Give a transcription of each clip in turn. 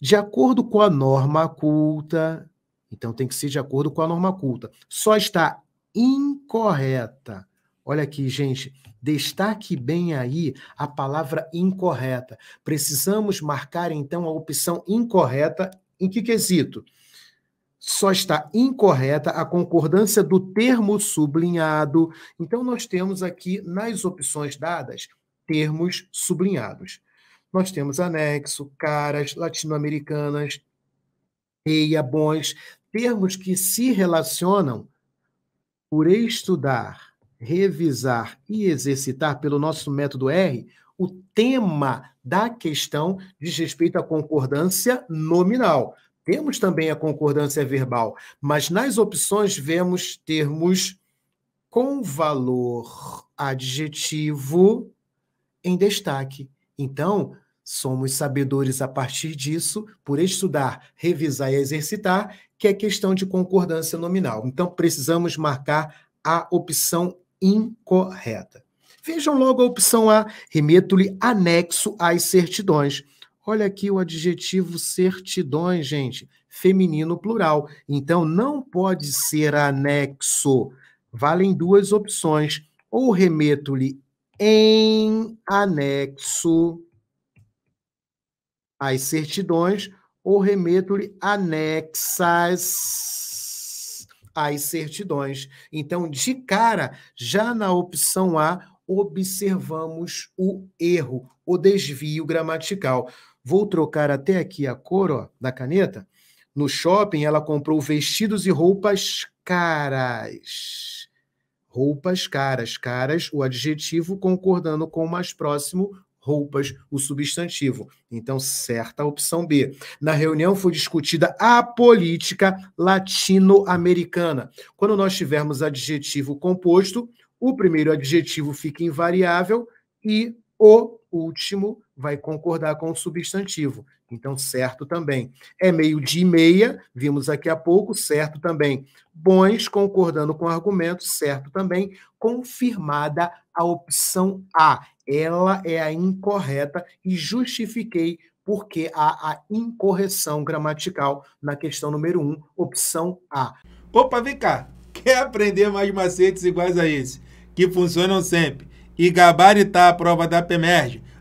de acordo com a norma culta, então tem que ser de acordo com a norma culta. Só está incorreta. Olha aqui, gente, destaque bem aí a palavra incorreta. Precisamos marcar então a opção incorreta em que quesito? Só está incorreta a concordância do termo sublinhado. Então nós temos aqui nas opções dadas termos sublinhados nós temos anexo, caras latino-americanas, EIA, bons, termos que se relacionam por estudar, revisar e exercitar pelo nosso método R o tema da questão diz respeito à concordância nominal. Temos também a concordância verbal, mas nas opções vemos termos com valor adjetivo em destaque. Então, somos sabedores a partir disso, por estudar, revisar e exercitar, que é questão de concordância nominal. Então, precisamos marcar a opção incorreta. Vejam logo a opção A, remeto-lhe anexo às certidões. Olha aqui o adjetivo certidões, gente, feminino plural. Então, não pode ser anexo. Valem duas opções. Ou remeto-lhe em anexo às certidões ou remeto-lhe anexas às certidões. Então, de cara, já na opção A, observamos o erro, o desvio gramatical. Vou trocar até aqui a cor ó, da caneta. No shopping, ela comprou vestidos e roupas caras roupas caras. Caras, o adjetivo concordando com o mais próximo, roupas, o substantivo. Então, certa a opção B. Na reunião foi discutida a política latino-americana. Quando nós tivermos adjetivo composto, o primeiro adjetivo fica invariável e o último vai concordar com o substantivo. Então, certo também. É meio de meia, vimos aqui há pouco, certo também. Bons concordando com o argumento, certo também. Confirmada a opção A. Ela é a incorreta e justifiquei porque há a incorreção gramatical na questão número 1, um, opção A. Opa, vem cá. Quer aprender mais macetes iguais a esse, que funcionam sempre, e gabaritar a prova da PEMERGE?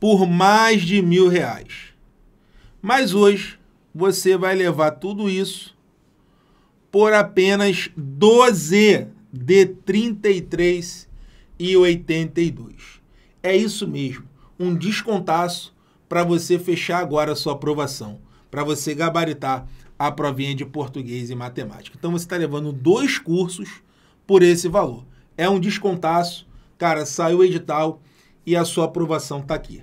por mais de mil reais. Mas hoje você vai levar tudo isso por apenas 12 de 33 e 82. É isso mesmo, um descontaço para você fechar agora a sua aprovação, para você gabaritar a provinha de português e matemática. Então você está levando dois cursos por esse valor. É um descontaço, cara, saiu o edital e a sua aprovação está aqui.